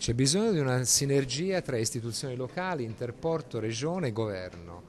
C'è bisogno di una sinergia tra istituzioni locali, interporto, regione e governo.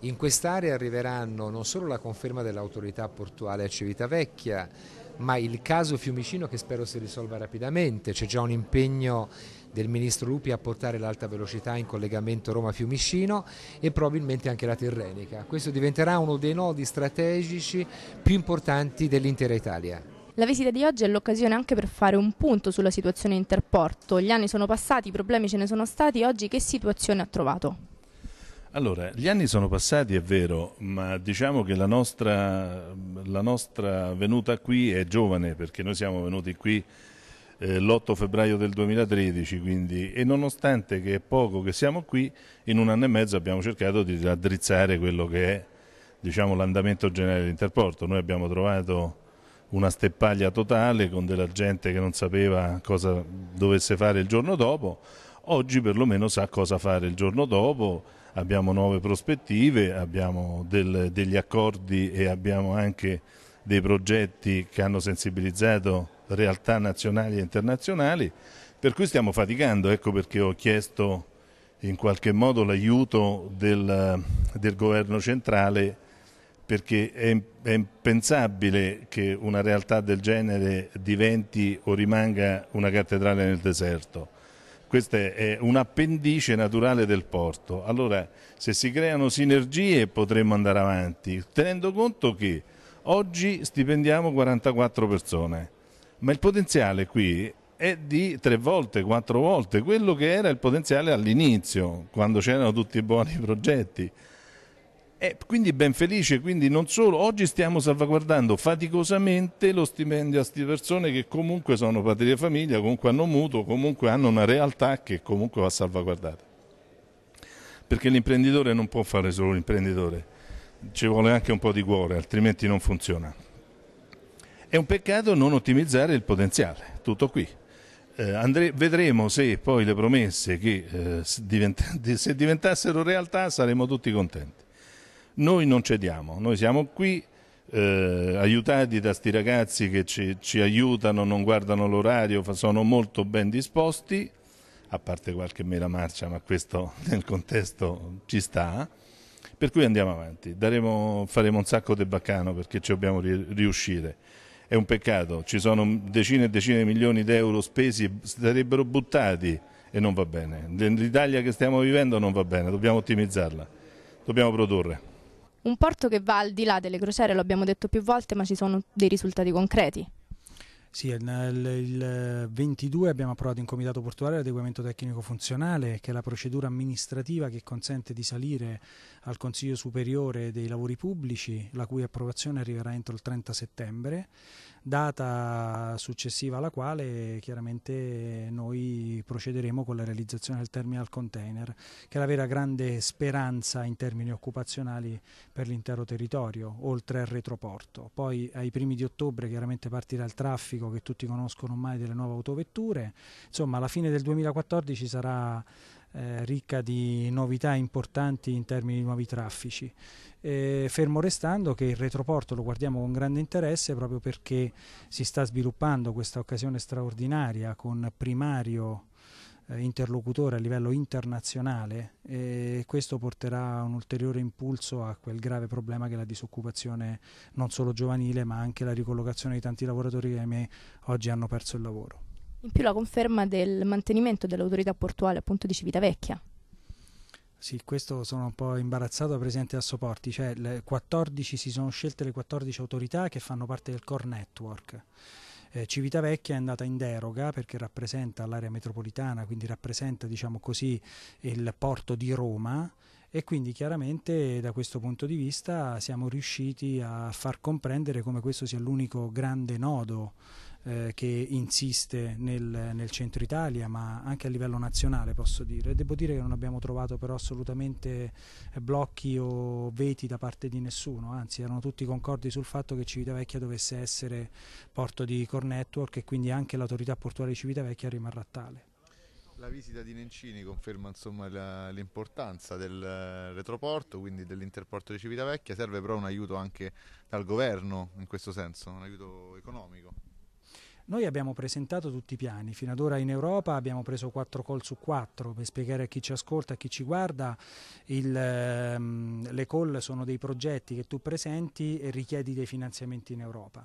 In quest'area arriveranno non solo la conferma dell'autorità portuale a Civitavecchia, ma il caso Fiumicino che spero si risolva rapidamente. C'è già un impegno del ministro Lupi a portare l'alta velocità in collegamento Roma-Fiumicino e probabilmente anche la Tirrenica. Questo diventerà uno dei nodi strategici più importanti dell'intera Italia. La visita di oggi è l'occasione anche per fare un punto sulla situazione interporto. Gli anni sono passati, i problemi ce ne sono stati, oggi che situazione ha trovato? Allora, gli anni sono passati, è vero, ma diciamo che la nostra, la nostra venuta qui è giovane, perché noi siamo venuti qui eh, l'8 febbraio del 2013, quindi, e nonostante che è poco che siamo qui, in un anno e mezzo abbiamo cercato di raddrizzare quello che è diciamo, l'andamento generale dell'interporto. Noi abbiamo trovato una steppaglia totale con della gente che non sapeva cosa dovesse fare il giorno dopo, oggi perlomeno sa cosa fare il giorno dopo, abbiamo nuove prospettive, abbiamo del, degli accordi e abbiamo anche dei progetti che hanno sensibilizzato realtà nazionali e internazionali, per cui stiamo faticando, ecco perché ho chiesto in qualche modo l'aiuto del, del governo centrale perché è, è impensabile che una realtà del genere diventi o rimanga una cattedrale nel deserto questa è un'appendice naturale del porto. Allora, se si creano sinergie potremmo andare avanti, tenendo conto che oggi stipendiamo 44 persone, ma il potenziale qui è di tre volte, quattro volte quello che era il potenziale all'inizio, quando c'erano tutti i buoni progetti. Eh, quindi ben felice, quindi non solo, oggi stiamo salvaguardando faticosamente lo stipendio a queste persone che comunque sono patria famiglia, comunque hanno mutuo, comunque hanno una realtà che comunque va salvaguardata. Perché l'imprenditore non può fare solo l'imprenditore, ci vuole anche un po' di cuore, altrimenti non funziona. È un peccato non ottimizzare il potenziale, tutto qui. Eh, andre, vedremo se poi le promesse che eh, se diventassero realtà saremo tutti contenti. Noi non cediamo, noi siamo qui eh, aiutati da sti ragazzi che ci, ci aiutano, non guardano l'orario, sono molto ben disposti, a parte qualche mera marcia, ma questo nel contesto ci sta. Per cui andiamo avanti, Daremo, faremo un sacco di baccano perché ci dobbiamo riuscire. È un peccato, ci sono decine e decine di milioni di euro spesi, sarebbero buttati e non va bene. L'Italia che stiamo vivendo non va bene, dobbiamo ottimizzarla, dobbiamo produrre. Un porto che va al di là delle crociere, lo abbiamo detto più volte, ma ci sono dei risultati concreti. Sì, il 22 abbiamo approvato in Comitato Portuale l'adeguamento tecnico funzionale, che è la procedura amministrativa che consente di salire al Consiglio Superiore dei Lavori Pubblici, la cui approvazione arriverà entro il 30 settembre, data successiva alla quale chiaramente noi procederemo con la realizzazione del terminal container, che è la vera grande speranza in termini occupazionali per l'intero territorio, oltre al retroporto. Poi ai primi di ottobre chiaramente partirà il traffico classico che tutti conoscono ormai delle nuove autovetture. Insomma, la fine del 2014 sarà eh, ricca di novità importanti in termini di nuovi traffici. Eh, fermo restando che il retroporto lo guardiamo con grande interesse proprio perché si sta sviluppando questa occasione straordinaria con primario eh, interlocutore a livello internazionale e questo porterà un ulteriore impulso a quel grave problema che è la disoccupazione non solo giovanile ma anche la ricollocazione di tanti lavoratori che ahimè oggi hanno perso il lavoro. In più la conferma del mantenimento dell'autorità portuale appunto di Civitavecchia. Sì, questo sono un po' imbarazzato presente a Soporti, cioè 14, si sono scelte le 14 autorità che fanno parte del core network. Eh, Civitavecchia è andata in deroga perché rappresenta l'area metropolitana, quindi rappresenta diciamo così, il porto di Roma e quindi chiaramente da questo punto di vista siamo riusciti a far comprendere come questo sia l'unico grande nodo eh, che insiste nel, nel, centro Italia ma anche a livello nazionale posso dire. Devo dire che non abbiamo trovato però assolutamente eh, blocchi o veti da parte di nessuno, anzi erano tutti concordi sul fatto che Civitavecchia dovesse essere porto di core network e quindi anche l'autorità portuale di Civitavecchia rimarrà tale. La visita di Nencini conferma l'importanza del eh, retroporto, quindi dell'interporto di Civitavecchia, serve però un aiuto anche dal governo in questo senso, un aiuto economico. Noi abbiamo presentato tutti i piani, fino ad ora in Europa abbiamo preso 4 call su 4 per spiegare a chi ci ascolta, a chi ci guarda, il, ehm, le call sono dei progetti che tu presenti e richiedi dei finanziamenti in Europa.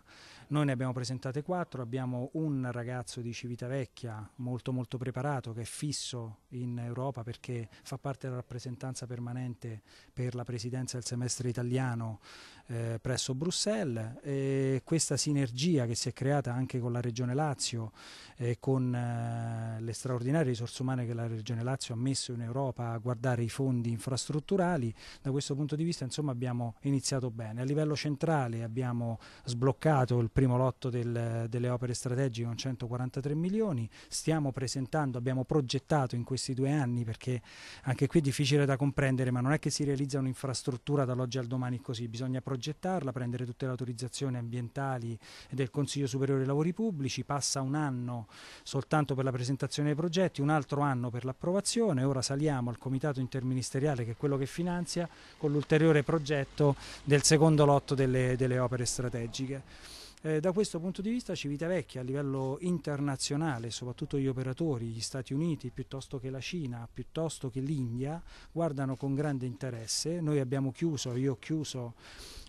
Noi ne abbiamo presentate 4, abbiamo un ragazzo di Civitavecchia molto molto preparato che è fisso in Europa perché fa parte della rappresentanza permanente per la presidenza del semestre italiano eh, presso Bruxelles e questa sinergia che si è creata anche con la Regione Lazio e con eh, le straordinarie risorse umane che la Regione Lazio ha messo in Europa a guardare i fondi infrastrutturali, da questo punto di vista insomma abbiamo iniziato bene. A livello centrale abbiamo sbloccato il primo lotto del, delle opere strategiche con 143 milioni, stiamo presentando, abbiamo progettato in questi due anni perché anche qui è difficile da comprendere ma non è che si realizza un'infrastruttura dall'oggi al domani così, bisogna progettare progettarla, prendere tutte le autorizzazioni ambientali del Consiglio Superiore dei Lavori Pubblici, passa un anno soltanto per la presentazione dei progetti, un altro anno per l'approvazione, ora saliamo al Comitato Interministeriale che è quello che finanzia con l'ulteriore progetto del secondo lotto delle, delle opere strategiche. Eh, da questo punto di vista Civitavecchia a livello internazionale, soprattutto gli operatori, gli Stati Uniti piuttosto che la Cina, piuttosto che l'India, guardano con grande interesse. Noi abbiamo chiuso, io ho chiuso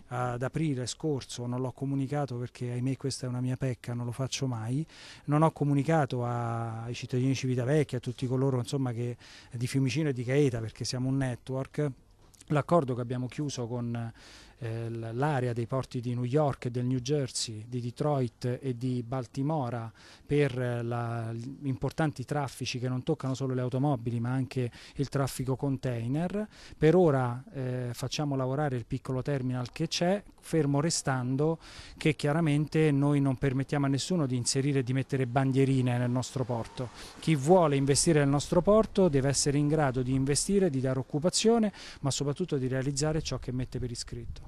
ad aprile scorso, non l'ho comunicato perché ahimè questa è una mia pecca, non lo faccio mai, non ho comunicato ai cittadini di Civitavecchia, a tutti coloro insomma, che, di Fiumicino e di Caeta perché siamo un network, l'accordo che abbiamo chiuso con eh, l'area dei porti di New York, del New Jersey, di Detroit e di Baltimora per eh, la, importanti traffici che non toccano solo le automobili ma anche il traffico container. Per ora eh, facciamo lavorare il piccolo terminal che c'è, fermo restando che chiaramente noi non permettiamo a nessuno di inserire e di mettere bandierine nel nostro porto. Chi vuole investire nel nostro porto deve essere in grado di investire, di dare occupazione, ma soprattutto di realizzare ciò che mette per iscritto.